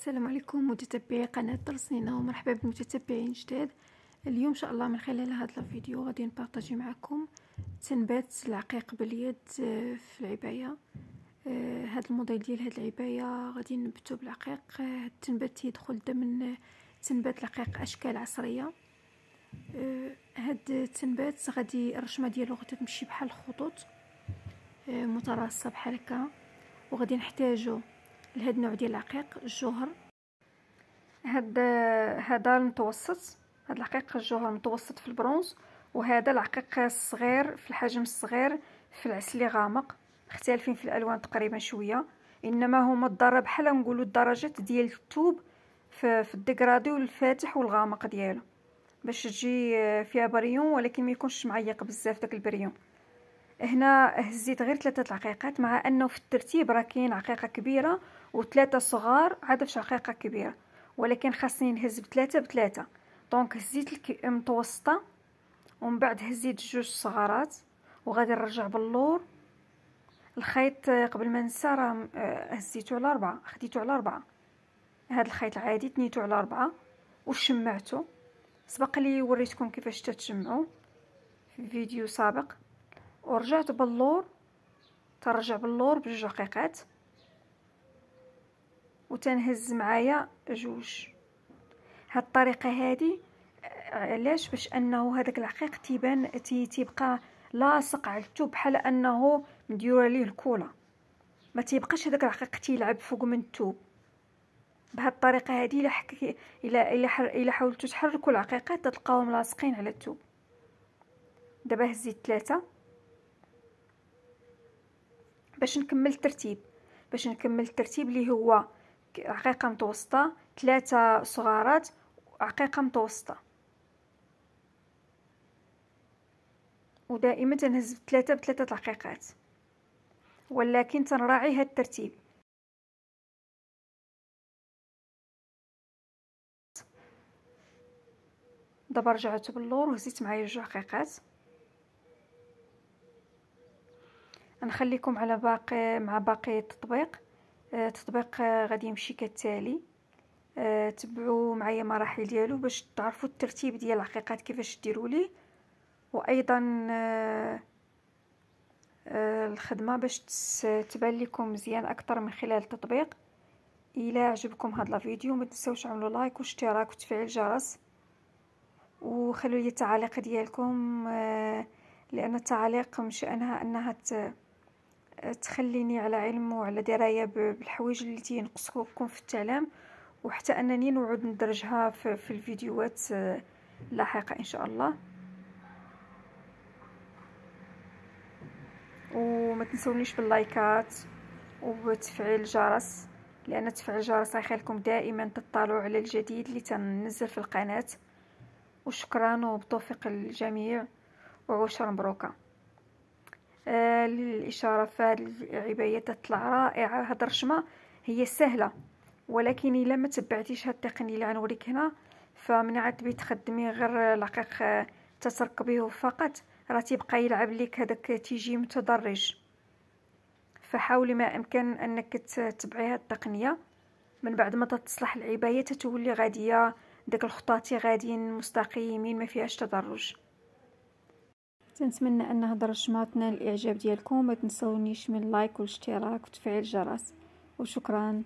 السلام عليكم متتبعي قناة ترسينة ومرحبا بالمتتبعين جداد اليوم ان شاء الله من خلال هذا الفيديو غادي نبارطاجي معكم تنبات العقيق باليد آه، في العباية هذا آه، الموديل ديال هاد العباية غادي نبتو بالعقيق آه، هاد التنبات تيدخل ضمن تنبات العقيق اشكال عصرية هاد التنبات غادي الرشمة ديالو غادي تمشي بحال الخطوط متراصة بحال هكا وغادي نحتاجو لهاد النوع ديال العقيق الجوهر هاد هذا المتوسط هاد العقيق الجوهر متوسط في البرونز وهذا العقيق الصغير في الحجم الصغير في العسلي غامق مختلفين في الالوان تقريبا شويه انما هما الدرجه بحال نقولوا الدرجات ديال الثوب في, في الديغرادي والفاتح والغامق ديالو باش تجي فيها بريون ولكن ما يكونش معيق بزاف داك البريون هنا هزيت غير ثلاثه العقيقات مع انه في الترتيب راه كاين عقيقه كبيره وثلاثة صغار عاد في شقيقة كبيرة ولكن خاصني نهز بثلاثة بثلاثة دونك هزيت المتوسطة ومن بعد هزيت جوج صغارات وغادي نرجع باللور الخيط آه، قبل ما ننسى راه آه، هزيتو على ربعة خديتو على ربعة هاد الخيط العادي تنيتو على ربعة وشمعتو سبق لي وريتكم كيفاش تتجمعو في فيديو سابق ورجعت باللور ترجع باللور بجوج رقيقات وتنهز معايا جوج هاد الطريقه هادي آه، علاش باش انه هذاك العقيق تيبان تيبقى لاصق على الثوب بحال انه مديوره ليه الكولا ما تيبقاش هذاك العقيق تيلعب فوق من الثوب بهاد الطريقه هادي الا حكي الا الا, حاولتو حاولتوا تحركوا العقيقات تلقاوهم لاصقين على الثوب دابا هزيت ثلاثه باش نكمل الترتيب باش نكمل الترتيب اللي هو عقيقة متوسطة ثلاثة صغارات عقيقة متوسطة ودائما تنهز ثلاثة بثلاثة العقيقات ولكن تنراعي هذا الترتيب دابا رجعت باللور وهزيت معايا جوج عقيقات نخليكم على باقي مع باقي التطبيق التطبيق آه، آه، غادي يمشي كالتالي آه، تبعوا معايا المراحل ديالو باش تعرفوا الترتيب ديال العقيقات كيفاش ديروا ليه وايضا الخدمه باش تبان لكم مزيان اكثر من خلال التطبيق الى عجبكم هاد الفيديو ما تنساوش تعملوا لايك واشتراك وتفعيل الجرس وخلوا لي التعاليق ديالكم لان التعاليق من شانها انها ت... تخليني على علم وعلى درايه بالحوايج اللي تينقصكم في التعلم وحتى انني نعود ندرجها في الفيديوهات اللاحقه آه، ان شاء الله وما تنسونيش باللايكات وتفعيل الجرس لان تفعيل الجرس غيخليكم دائما تطالعوا على الجديد اللي تنزل في القناه وشكرا وبتوفيق الجميع وعشر مبروكه آه، للإشارة فهاد العباية تطلع رائعة هاد الرشمة هي سهلة ولكن إلا ما تبعتيش هاد التقنية اللي غنوريك هنا فمن عاد تخدمي غير لقيق آه، تتركبيه فقط راه تيبقى يلعب ليك هذاك تيجي متدرج فحاولي ما امكن انك تتبعي هاد التقنيه من بعد ما تتصلح العبايه تتولي غاديه داك الخطاطي غاديين مستقيمين ما فيهاش تدرج نتمنى ان هضر شماتنا الاعجاب ديالكم ما تنسونيش من لايك والاشتراك وتفعيل الجرس وشكرا